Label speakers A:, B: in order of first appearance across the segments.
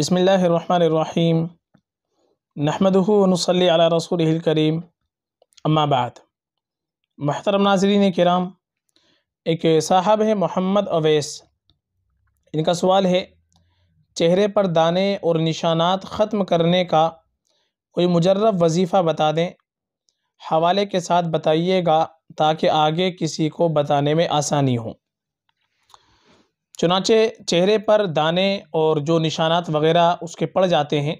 A: बसमीम नहमदनसली रसूल करीम अम्माबाद महतरम नाजरीन कराम एक साहब है मोहम्मद अवैस इनका सवाल है चेहरे पर दाने और निशानात ख़त्म करने का कोई मुजर्रब वजीफ़ा बता दें हवाले के साथ बताइएगा ताकि आगे किसी को बताने में आसानी हो चुनाचे चेहरे पर दाने और जो निशानात वगैरह उसके पड़ जाते हैं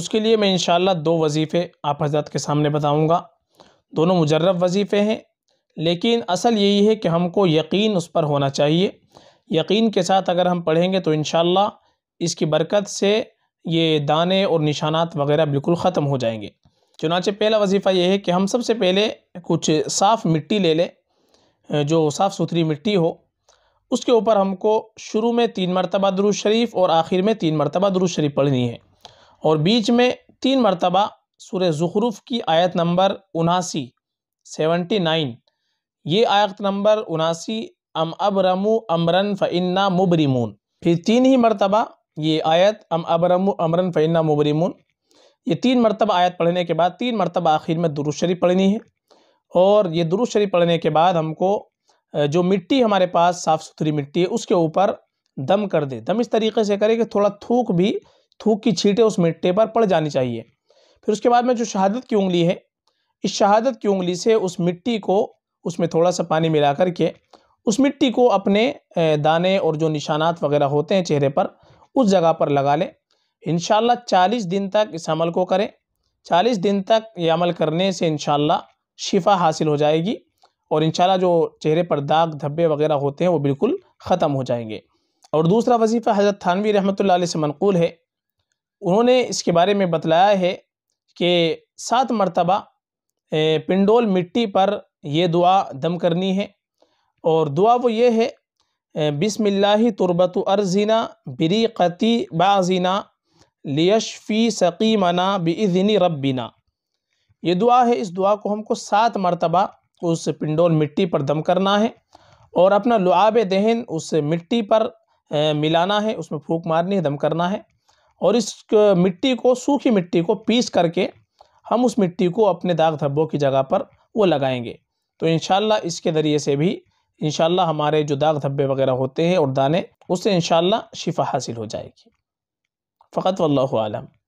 A: उसके लिए मैं इन दो वजीफ़े आप हजरत के सामने बताऊँगा दोनों मुजर्रब वजीफ़े हैं लेकिन असल यही है कि हमको यकीन उस पर होना चाहिए यकीन के साथ अगर हम पढ़ेंगे तो इन इसकी बरकत से ये दाने और निशानात वगैरह बिल्कुल ख़त्म हो जाएंगे चुनाचे पहला वजीफ़ा ये है कि हम सबसे पहले कुछ साफ़ मिट्टी ले लें जो साफ़ सुथरी मिट्टी हो उसके ऊपर हमको शुरू में तीन मरतबा दरुज शरीफ और आखिर में तीन मरतबा दरुज शरीफ पढ़नी है और बीच में तीन मरतबा सूर्य ज़ुखरूफ़ की आयत नंबर उनासी सेवेंटी नाइन ये आयत नंबर उनासी अम अब रमो अमरन फ़ैन्ना मुबरीमून फिर तीन ही मरतबा ये आयत अम अब अबरमू अमरन फ़ैन्ना मुबरीमून ये तीन मरतबा आयत पढ़ने के बाद तीन मरतबा आखिर में दुरुज शरीफ पढ़नी है और ये दुरुज शरीफ पढ़ने के बाद हमको जो मिट्टी हमारे पास साफ़ सुथरी मिट्टी है उसके ऊपर दम कर दे दम इस तरीके से करें कि थोड़ा थूक भी थूक की छीटें उस मिट्टी पर पड़ जानी चाहिए फिर उसके बाद में जो शहादत की उंगली है इस शहादत की उंगली से उस मिट्टी को उसमें थोड़ा सा पानी मिला करके उस मिट्टी को अपने दाने और जो निशानात वगैरह होते हैं चेहरे पर उस जगह पर लगा लें इन चालीस दिन तक इस अमल को करें चालीस दिन तक ये अमल करने से इन शिफा हासिल हो जाएगी और इन जो चेहरे पर दाग धब्बे वगैरह होते हैं वो बिल्कुल ख़त्म हो जाएंगे और दूसरा वजीफ़ा हज़रत थानवी रहमत से मनकूल है उन्होंने इसके बारे में बतलाया है कि सात मरतबा पिंडोल मिट्टी पर यह दुआ दम करनी है और दुआ वो ये है बिसमिल्ला तुरबत अर्ज़ीना बरीक़ती बाज़ीना लियशफ़ी मना बज़नी रबीना ये दुआ है इस दुआ को हमको सात मरतबा उस पिंडोल मिट्टी पर दम करना है और अपना लुआब दहन उस मिट्टी पर मिलाना है उसमें फूक मारनी है दम करना है और इस मिट्टी को सूखी मिट्टी को पीस करके हम उस मिट्टी को अपने दाग धब्बों की जगह पर वो लगाएंगे तो इन इसके ज़रिए से भी इन हमारे जो दाग धब्बे वगैरह होते हैं और दाने उससे इन शिफा हासिल हो जाएगी फ़कत वल्लम